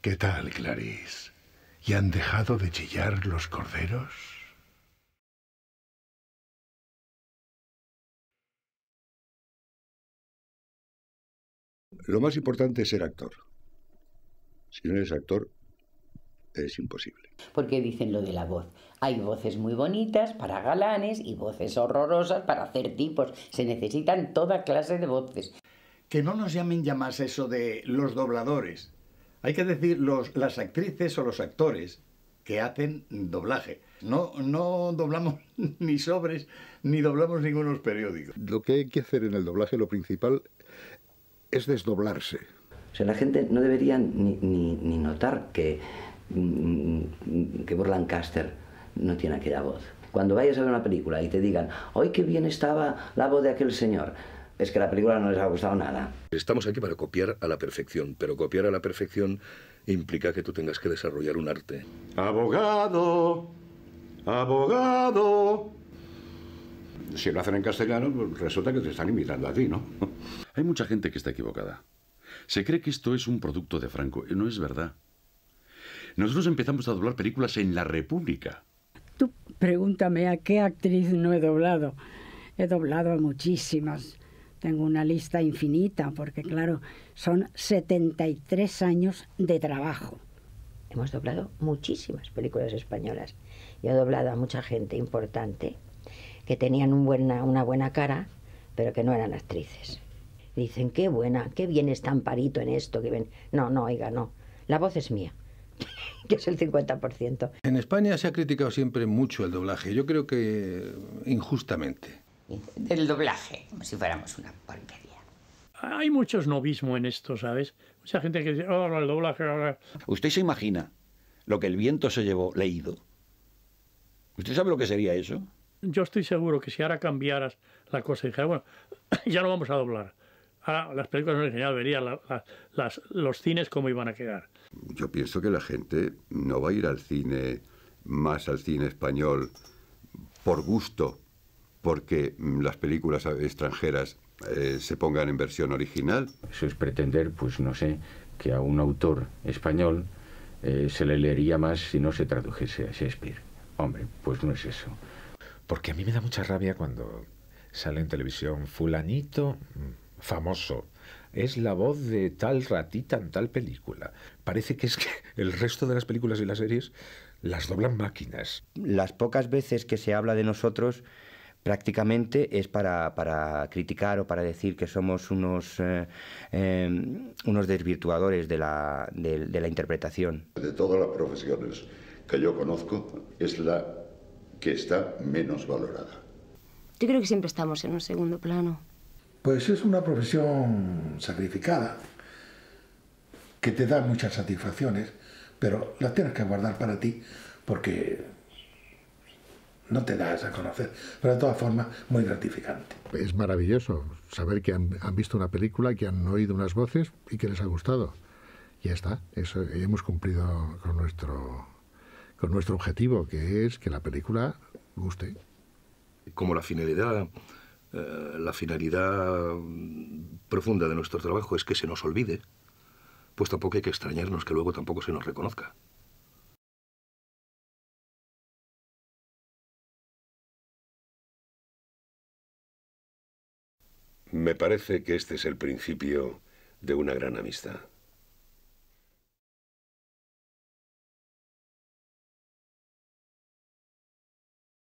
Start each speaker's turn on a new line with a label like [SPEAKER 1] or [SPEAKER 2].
[SPEAKER 1] ¿Qué tal, Clarice? ¿Y han dejado de chillar los corderos? Lo más importante es ser actor. Si no eres actor, es imposible. Porque dicen lo de la voz. Hay voces muy bonitas para galanes y voces horrorosas para hacer tipos. Se necesitan toda clase de voces. Que no nos llamen ya más eso de los dobladores. Hay que decir las actrices o los actores que hacen doblaje. No, no doblamos ni sobres ni doblamos ningunos periódicos. Lo que hay que hacer en el doblaje, lo principal, es desdoblarse. O sea, la gente no debería ni, ni, ni notar que, mm, que Lancaster no tiene aquella voz. Cuando vayas a ver una película y te digan, hoy qué bien estaba la voz de aquel señor! Es que la película no les ha gustado nada. Estamos aquí para copiar a la perfección, pero copiar a la perfección implica que tú tengas que desarrollar un arte. Abogado, abogado. Si lo hacen en castellano, pues resulta que te están imitando a ti, ¿no? Hay mucha gente que está equivocada. Se cree que esto es un producto de Franco. No es verdad. Nosotros empezamos a doblar películas en la República. Tú pregúntame a qué actriz no he doblado. He doblado a muchísimas tengo una lista infinita, porque claro, son 73 años de trabajo. Hemos doblado muchísimas películas españolas. Yo he doblado a mucha gente importante que tenían una buena cara, pero que no eran actrices. Dicen, qué buena, qué bien está Amparito en esto. Que ven... No, no, oiga, no. La voz es mía que es el 50%. En España se ha criticado siempre mucho el doblaje, yo creo que injustamente del doblaje, como si fuéramos una porquería. Hay mucho snobismo en esto, ¿sabes? Mucha gente que dice, oh, el doblaje. Oh, oh". Usted se imagina lo que el viento se llevó leído. ¿Usted sabe lo que sería eso? Yo estoy seguro que si ahora cambiaras la cosa y dijeras, bueno, ya no vamos a doblar. Ahora las películas no verían los cines cómo iban a quedar. Yo pienso que la gente no va a ir al cine, más al cine español, por gusto, porque mm, las películas eh, extranjeras eh, se pongan en versión original. Eso es pretender, pues no sé, que a un autor español eh, se le leería más si no se tradujese a Shakespeare. Hombre, pues no es eso. Porque a mí me da mucha rabia cuando sale en televisión fulanito mm, famoso. Es la voz de tal ratita en tal película. Parece que es que el resto de las películas y las series las doblan máquinas. Las pocas veces que se habla de nosotros prácticamente es para, criticar o para decir que somos unos, eh, em, unos desvirtuadores de la, de la interpretación. De todas las profesiones que yo conozco, es la que está menos valorada. Yo creo que siempre estamos en un segundo plano. Pues es una profesión sacrificada, que te da muchas satisfacciones, pero las tienes que guardar para ti porque no te das a conocer, pero de todas formas muy gratificante. Es maravilloso saber que han, visto una película, que han oído unas voces y que les ha gustado. Ya está, eso, hemos cumplido con nuestro, con nuestro objetivo, que es que la película guste. Como la finalidad, eh, la finalidad profunda de nuestro trabajo es que se nos olvide, pues tampoco hay que extrañarnos que luego tampoco se nos reconozca. Me parece que este es el principio de una gran amistad.